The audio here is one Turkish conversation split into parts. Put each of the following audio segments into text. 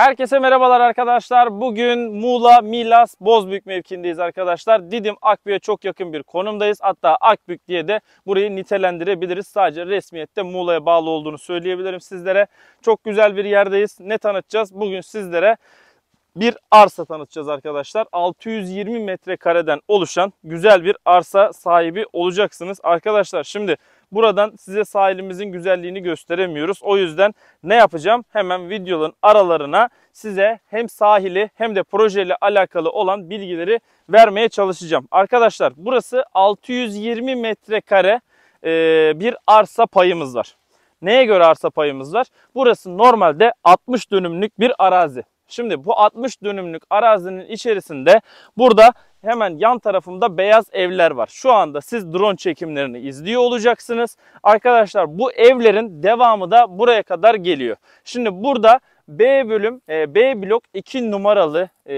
Herkese merhabalar arkadaşlar. Bugün Muğla, Milas, Bozbük mevkindeyiz arkadaşlar. Didim Akbük'e çok yakın bir konumdayız. Hatta Akbük diye de burayı nitelendirebiliriz. Sadece resmiyette Muğla'ya bağlı olduğunu söyleyebilirim sizlere. Çok güzel bir yerdeyiz. Ne tanıtacağız? Bugün sizlere bir arsa tanıtacağız arkadaşlar. 620 metrekareden oluşan güzel bir arsa sahibi olacaksınız. Arkadaşlar şimdi Buradan size sahilimizin güzelliğini gösteremiyoruz. O yüzden ne yapacağım? Hemen videonun aralarına size hem sahili hem de projeyle alakalı olan bilgileri vermeye çalışacağım. Arkadaşlar burası 620 metrekare bir arsa payımız var. Neye göre arsa payımız var? Burası normalde 60 dönümlük bir arazi. Şimdi bu 60 dönümlük arazinin içerisinde burada hemen yan tarafımda beyaz evler var. Şu anda siz drone çekimlerini izliyor olacaksınız. Arkadaşlar bu evlerin devamı da buraya kadar geliyor. Şimdi burada B bölüm e, B blok 2 numaralı e,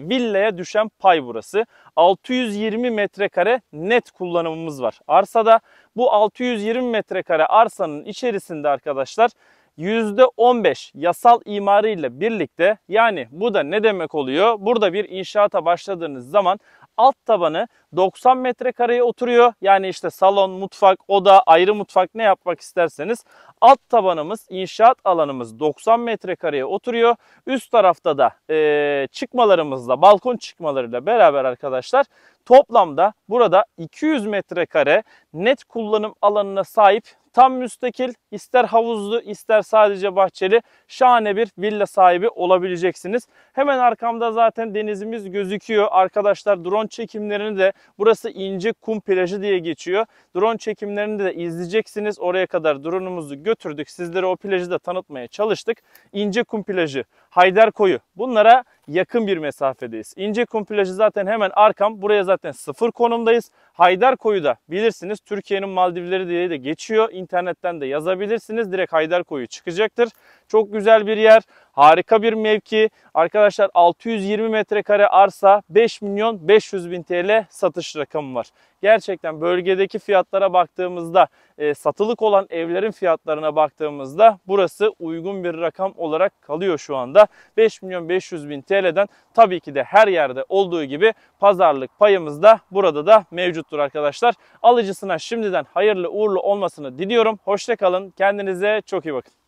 villaya düşen pay burası. 620 metrekare net kullanımımız var arsada. Bu 620 metrekare arsanın içerisinde arkadaşlar %15 yasal imarı ile birlikte yani bu da ne demek oluyor? Burada bir inşaata başladığınız zaman alt tabanı 90 metrekareye oturuyor. Yani işte salon, mutfak, oda, ayrı mutfak ne yapmak isterseniz alt tabanımız, inşaat alanımız 90 metrekareye oturuyor. Üst tarafta da e, çıkmalarımızla, balkon çıkmalarıyla beraber arkadaşlar Toplamda burada 200 metrekare net kullanım alanına sahip tam müstakil ister havuzlu ister sadece bahçeli şahane bir villa sahibi olabileceksiniz. Hemen arkamda zaten denizimiz gözüküyor. Arkadaşlar drone çekimlerini de burası ince kum plajı diye geçiyor. Drone çekimlerini de izleyeceksiniz. Oraya kadar drone'umuzu götürdük. Sizlere o plajı da tanıtmaya çalıştık. İnce kum plajı, Haydar Koyu bunlara yakın bir mesafedeyiz. İncekum plajı zaten hemen arkam. Buraya zaten sıfır konumdayız. Haydar Koyu da bilirsiniz Türkiye'nin Maldivleri diye de geçiyor. İnternetten de yazabilirsiniz. Direkt Koyu çıkacaktır. Çok güzel bir yer. Harika bir mevki. Arkadaşlar 620 metrekare arsa 5 milyon 500 bin TL satış rakamı var. Gerçekten bölgedeki fiyatlara baktığımızda e, satılık olan evlerin fiyatlarına baktığımızda burası uygun bir rakam olarak kalıyor şu anda. 5 milyon 500 bin TL'den tabii ki de her yerde olduğu gibi pazarlık payımız da burada da mevcuttur arkadaşlar. Alıcısına şimdiden hayırlı uğurlu olmasını diliyorum. Hoşçakalın. Kendinize çok iyi bakın.